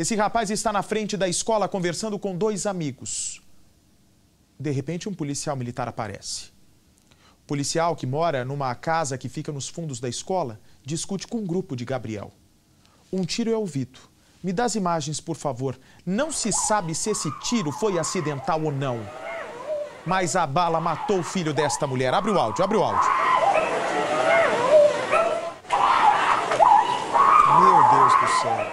Esse rapaz está na frente da escola conversando com dois amigos. De repente, um policial militar aparece. O policial, que mora numa casa que fica nos fundos da escola, discute com um grupo de Gabriel. Um tiro é ouvido. Me dá as imagens, por favor. Não se sabe se esse tiro foi acidental ou não. Mas a bala matou o filho desta mulher. Abre o áudio, abre o áudio. Meu Deus do céu.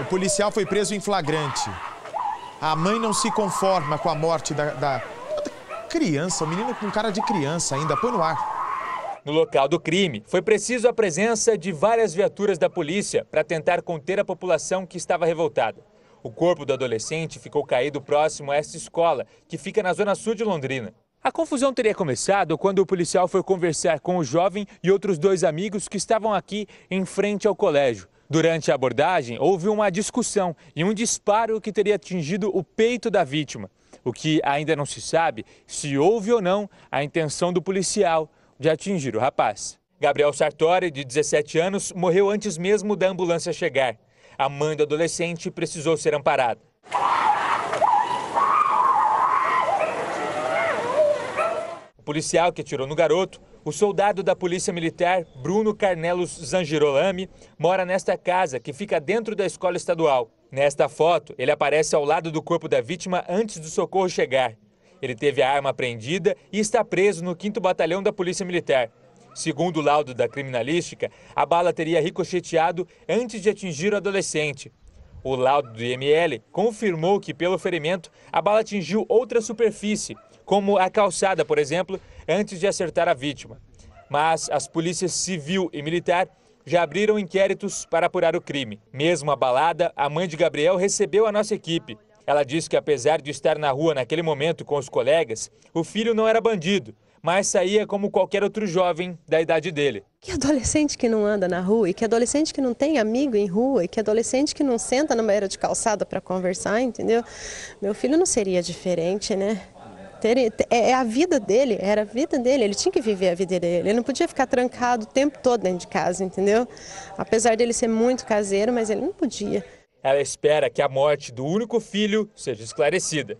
O policial foi preso em flagrante. A mãe não se conforma com a morte da, da criança, o menino com cara de criança ainda, põe no ar. No local do crime, foi preciso a presença de várias viaturas da polícia para tentar conter a população que estava revoltada. O corpo do adolescente ficou caído próximo a esta escola, que fica na zona sul de Londrina. A confusão teria começado quando o policial foi conversar com o jovem e outros dois amigos que estavam aqui em frente ao colégio. Durante a abordagem, houve uma discussão e um disparo que teria atingido o peito da vítima. O que ainda não se sabe se houve ou não a intenção do policial de atingir o rapaz. Gabriel Sartori, de 17 anos, morreu antes mesmo da ambulância chegar. A mãe do adolescente precisou ser amparada. policial que atirou no garoto, o soldado da Polícia Militar Bruno Carnelos Zangirolami mora nesta casa que fica dentro da escola estadual. Nesta foto, ele aparece ao lado do corpo da vítima antes do socorro chegar. Ele teve a arma apreendida e está preso no 5 Batalhão da Polícia Militar. Segundo o laudo da criminalística, a bala teria ricocheteado antes de atingir o adolescente. O laudo do IML confirmou que, pelo ferimento, a bala atingiu outra superfície, como a calçada, por exemplo, antes de acertar a vítima. Mas as polícias civil e militar já abriram inquéritos para apurar o crime. Mesmo abalada, a mãe de Gabriel recebeu a nossa equipe. Ela disse que, apesar de estar na rua naquele momento com os colegas, o filho não era bandido, mas saía como qualquer outro jovem da idade dele. Que adolescente que não anda na rua, e que adolescente que não tem amigo em rua, e que adolescente que não senta numa beira de calçada para conversar, entendeu? Meu filho não seria diferente, né? Ter, é, é, a vida dele, era a vida dele, ele tinha que viver a vida dele, ele não podia ficar trancado o tempo todo dentro de casa, entendeu? Apesar dele ser muito caseiro, mas ele não podia. Ela espera que a morte do único filho seja esclarecida.